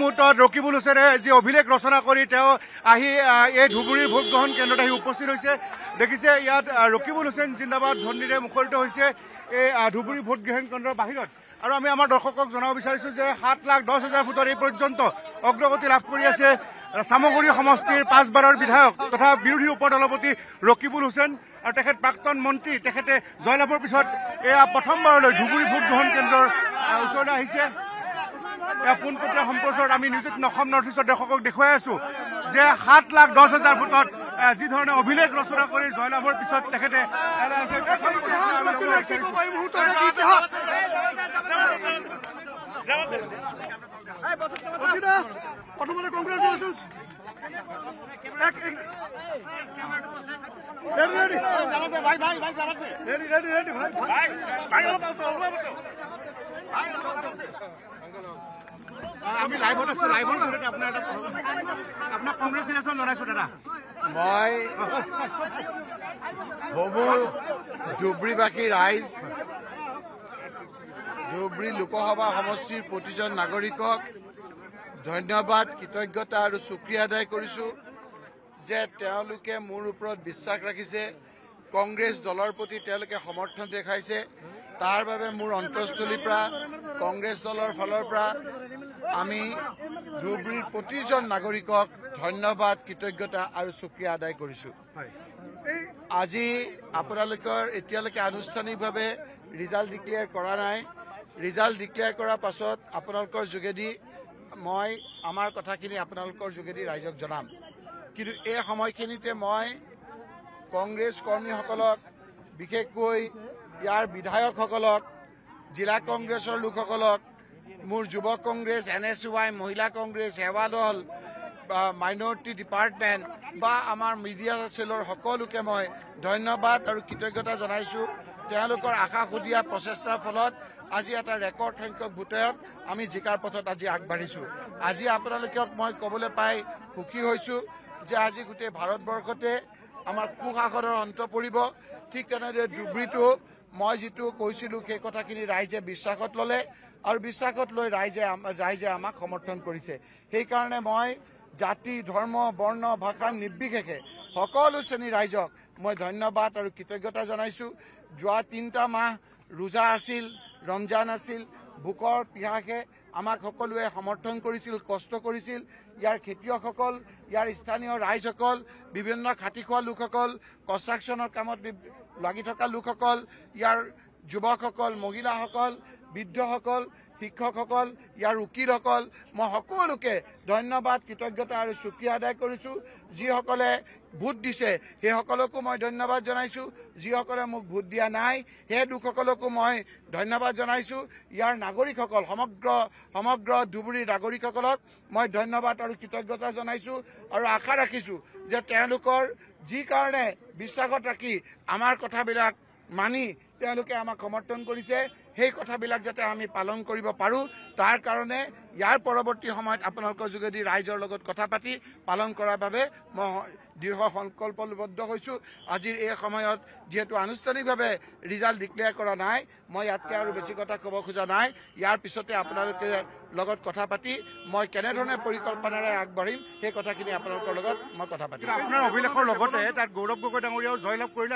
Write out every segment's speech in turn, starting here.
মুহূৰ্তত ৰকিবুল হুছেনে যি অভিলেখ ৰচনা কৰি তেওঁ আহি এই ধুবুৰীৰ ভোটগ্ৰহণ কেন্দ্ৰত আহি উপস্থিত হৈছে দেখিছে ইয়াত ৰকিবুল হুছেন জিন্দাবাদ ধ্বনিৰে মুখৰিত হৈছে এই ধুবুৰী ভোটগ্ৰহণ কেন্দ্ৰৰ বাহিৰত আৰু আমি আমাৰ দৰ্শকক জনাব বিচাৰিছোঁ যে সাত লাখ দহ হাজাৰ ভোটৰ এই পৰ্যন্ত অগ্ৰগতি লাভ কৰি আছে চামগুৰি সমষ্টিৰ পাঁচবাৰৰ বিধায়ক তথা বিৰোধী উপদলপতি ৰকিবুল হুছেন আৰু তেখেত প্ৰাক্তন মন্ত্ৰী তেখেতে জয়লাভৰ পিছত এয়া প্ৰথমবাৰলৈ ধুবুৰী ভোটগ্ৰহণ কেন্দ্ৰৰ ওচৰলৈ আহিছে পোনপটীয়া সম্প্ৰচাৰত আমি নিউজ এইটিন অসম নৰ্থ ইষ্টৰ দৰ্শকক দেখুৱাই আছোঁ যে সাত লাখ দহ হাজাৰ ভোটত যিধৰণে অভিলেখ ৰচনা কৰি জয়লাভৰ পিছত তেখেতে প্ৰথমতে কংগ্ৰেচুলেশ্যন মই হবো ডুবুৰীবাসী ৰাইজ ডুবুৰী লোকসভা সমষ্টিৰ প্ৰতিজন নাগৰিকক ধন্যবাদ কৃতজ্ঞতা আৰু চুক্ৰিয়া আদায় কৰিছোঁ যে তেওঁলোকে মোৰ ওপৰত বিশ্বাস ৰাখিছে কংগ্ৰেছ দলৰ প্ৰতি তেওঁলোকে সমৰ্থন দেখাইছে তাৰ বাবে মোৰ অন্তঃস্থলীৰ পৰা কংগ্ৰেছ দলৰ ফালৰ পৰা আমি ধুবুৰীৰ প্ৰতিজন নাগৰিকক ধন্যবাদ কৃতজ্ঞতা আৰু সুক্ৰিয়া আদায় কৰছো আজি আপোনালোকৰ এতিয়ালৈকে আনুষ্ঠানিকভাৱে ৰিজাল্ট ডিক্লেয়াৰ কৰা নাই ৰিজাল্ট ডিক্লেয়াৰ কৰাৰ পাছত আপোনালোকৰ যোগেদি মই আমাৰ কথাখিনি আপোনালোকৰ যোগেদি ৰাইজক জনাম কিন্তু এই সময়খিনিতে মই কংগ্ৰেছ কৰ্মীসকলক বিশেষকৈ ইয়াৰ বিধায়কসকলক জিলা কংগ্ৰেছৰ লোকসকলক মোৰ যুৱক কংগ্ৰেছ এন এছ ৱাই মহিলা কংগ্ৰেছ সেৱা দল বা মাইনৰিটি ডিপাৰ্টমেণ্ট বা আমাৰ মিডিয়া চেলৰ সকলোকে মই ধন্যবাদ আৰু কৃতজ্ঞতা জনাইছোঁ তেওঁলোকৰ আশা সুধীয়া প্ৰচেষ্টাৰ ফলত আজি এটা ৰেকৰ্ড সংখ্যক ভোটাৰত আমি জিকাৰ পথত আজি আগবাঢ়িছোঁ আজি আপোনালোকক মই ক'বলৈ পাই সুখী হৈছোঁ যে আজি গোটেই ভাৰতবৰ্ষতে আমাৰ কুশাসনৰ অন্ত পৰিব ঠিক তেনেদৰে ডুবৰিটো মই যিটো কৈছিলোঁ সেই কথাখিনি ৰাইজে বিশ্বাসত ল'লে আৰু বিশ্বাসত লৈ ৰাইজে ৰাইজে আমাক সমৰ্থন কৰিছে সেইকাৰণে মই জাতি ধৰ্ম বৰ্ণ ভাষা নিৰ্বিশেষে সকলো শ্ৰেণীৰ ৰাইজক মই ধন্যবাদ আৰু কৃতজ্ঞতা জনাইছোঁ যোৱা তিনিটা মাহ ৰোজা আছিল ৰমজান আছিল ভোকৰ পিয়াসে আমাক সকলোৱে সমৰ্থন কৰিছিল কষ্ট কৰিছিল ইয়াৰ খেতিয়কসকল ইয়াৰ স্থানীয় ৰাইজসকল বিভিন্ন খাটি খোৱা লোকসকল কনষ্ট্ৰাকশ্যনৰ কামত লাগি থকা লোকসকল ইয়াৰ যুৱকসকল মহিলাসকল বৃদ্ধসকল শিক্ষকসকল ইয়াৰ উকিলসকল মই সকলোকে ধন্যবাদ কৃতজ্ঞতা আৰু সুক্ৰিয়া আদায় কৰিছোঁ যিসকলে ভোট দিছে সেইসকলকো মই ধন্যবাদ জনাইছোঁ যিসকলে মোক ভোট দিয়া নাই সেই লোকসকলকো মই ধন্যবাদ জনাইছোঁ ইয়াৰ নাগৰিকসকল সমগ্ৰ সমগ্ৰ ধুবুৰীৰ নাগৰিকসকলক মই ধন্যবাদ আৰু কৃতজ্ঞতা জনাইছোঁ আৰু আশা ৰাখিছোঁ যে তেওঁলোকৰ যি কাৰণে বিশ্বাসত ৰাখি আমাৰ কথাবিলাক মানি তেওঁলোকে আমাক সমৰ্থন কৰিছে সেই কথাবিলাক যাতে আমি পালন কৰিব পাৰোঁ তাৰ কাৰণে ইয়াৰ পৰৱৰ্তী সময়ত আপোনালোকৰ যোগেদি ৰাইজৰ লগত কথা পাতি পালন কৰাৰ বাবে মই দৃঢ় সংকল্পবদ্ধ হৈছোঁ আজিৰ এই সময়ত যিহেতু আনুষ্ঠানিকভাৱে ৰিজাল্ট ডিক্লেয়াৰ কৰা নাই মই ইয়াতকৈ আৰু বেছি কথা ক'ব খোজা নাই ইয়াৰ পিছতে আপোনালোকে লগত কথা পাতি মই কেনেধৰণে পৰিকল্পনাৰে আগবাঢ়িম সেই কথাখিনি আপোনালোকৰ লগত মই কথা পাতিম অভিলেখৰ লগতে তাত গৌৰৱ গগৈ ডাঙৰীয়াও জয়লাভ কৰিলে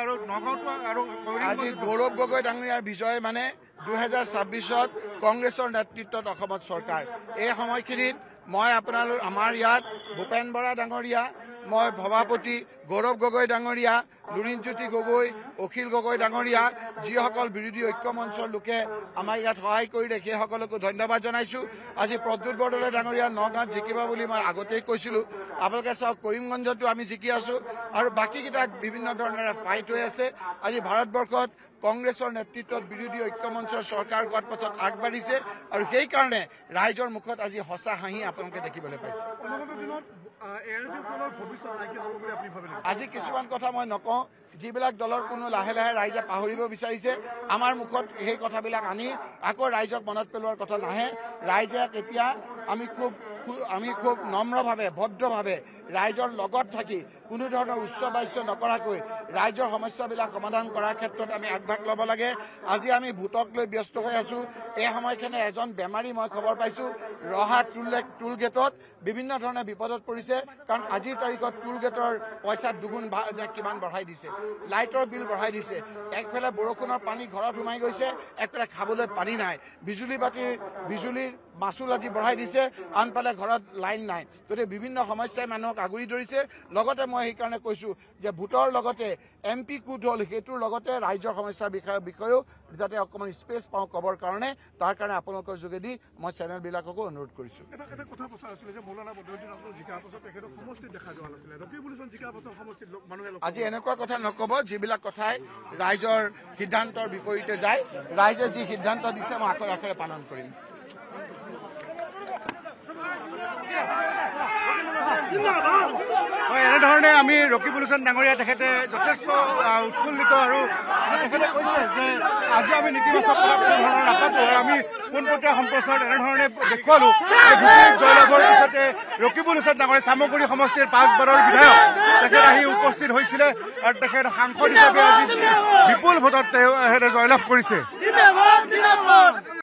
আজি গৌৰৱ ধ্ৰুৱ গগৈ ডাঙৰীয়াৰ বিজয় মানে দুহেজাৰ ছাব্বিছত কংগ্ৰেছৰ নেতৃত্বত অসমত চৰকাৰ এই সময়খিনিত মই আপোনালোক আমাৰ ইয়াত ভূপেন বৰা ডাঙৰীয়া মই সভাপতি গৌৰৱ গগৈ ডাঙৰীয়া লুৰিণজ্যোতি গগৈ অখিল গগৈ ডাঙৰীয়া যিসকল বিৰোধী ঐক্য মঞ্চৰ লোকে আমাৰ ইয়াত সহায় কৰিলে সেইসকলকো ধন্যবাদ জনাইছোঁ আজি প্ৰদ্যুৎ বৰদলৈ ডাঙৰীয়া নগাঁৱত জিকিব বুলি মই আগতেই কৈছিলোঁ আপোনালোকে চাওক কৰিমগঞ্জতো আমি জিকি আছোঁ আৰু বাকীকেইটা বিভিন্ন ধৰণেৰে ফাইট হৈ আছে আজি ভাৰতবৰ্ষত কংগ্ৰেছৰ নেতৃত্বত বিৰোধী ঐক্য মঞ্চৰ চৰকাৰ হোৱাত পথত আগবাঢ়িছে আৰু সেইকাৰণে ৰাইজৰ মুখত আজি সঁচা হাঁহি আপোনালোকে দেখিবলৈ পাইছে আজি কিছুমান কথা মই নকওঁ যিবিলাক দলৰ কোনো লাহে লাহে ৰাইজে পাহৰিব বিচাৰিছে আমাৰ মুখত সেই কথাবিলাক আনি আকৌ ৰাইজক মনত পেলোৱাৰ কথা নাহে ৰাইজে কেতিয়া আমি খুব আমি খুব নম্রভাবে ভদ্রভাবে রাইজর লগত থাকি কোনো ধরনের উচ্চ বাহ্য নকরাক রাইজর সমস্যাবিল সমাধান করার ক্ষেত্রে আমি আগভাগ লব লাগে আজি আমি ভূতক লৈ ব্যস্ত হয়ে আছো এই সময়খানে এজন বেমারি মই খবর পাইছো রহা টুলে টুল গেটত বিভিন্ন ধরনের বিপদত পৰিছে কারণ আজির তারিখত টুল গেটর পয়সা দুগুণ কিমান বঢ়াই দিছে লাইটর বিল বঢ়াই দিছে একফালে বরষুণের পানি ঘর সোমাই গৈছে একফালে খাবলৈ পানি নাই বিজুলি বাতির বিজুলির মাচুল আজি বঢ়াই দিছে আনফালে ঘৰত লাইন নাই গতিকে বিভিন্ন সমস্যাই মানুহক আগুৰি ধৰিছে লগতে মই সেইকাৰণে কৈছোঁ যে ভোটৰ লগতে এম পি কোড হ'ল সেইটোৰ লগতে ৰাইজৰ সমস্যাৰ বিষয়ে বিষয়েও যাতে অকণমান স্পেচ পাওঁ ক'বৰ কাৰণে তাৰ কাৰণে আপোনালোকৰ যোগেদি মই চেনেলবিলাককো অনুৰোধ কৰিছোঁ আজি এনেকুৱা কথা নক'ব যিবিলাক কথাই ৰাইজৰ সিদ্ধান্তৰ বিপৰীতে যায় ৰাইজে যি সিদ্ধান্ত দিছে মই আখৰে আখৰে পালন কৰিম হয় এনেধৰণে আমি ৰকি পলুচন ডাঙৰীয়া তেখেতে যথেষ্ট উৎফুল্লিত আৰু তেখেতে কৈছে যে আজি আমি নীতিবাচক ধৰণৰ নাপাতো আৰু আমি পোনপটীয়া সম্প্ৰচাৰত এনেধৰণে দেখুৱালো জয়লাভৰ পিছতে ৰকিবুল হুচেন ডাঙৰীয়া চামগুৰি সমষ্টিৰ পাঁচবাৰৰ বিধায়ক তেখেত আহি উপস্থিত হৈছিলে আৰু তেখেত সাংসদ হিচাপে আজি বিপুল ভোটত তেওঁ জয়লাভ কৰিছে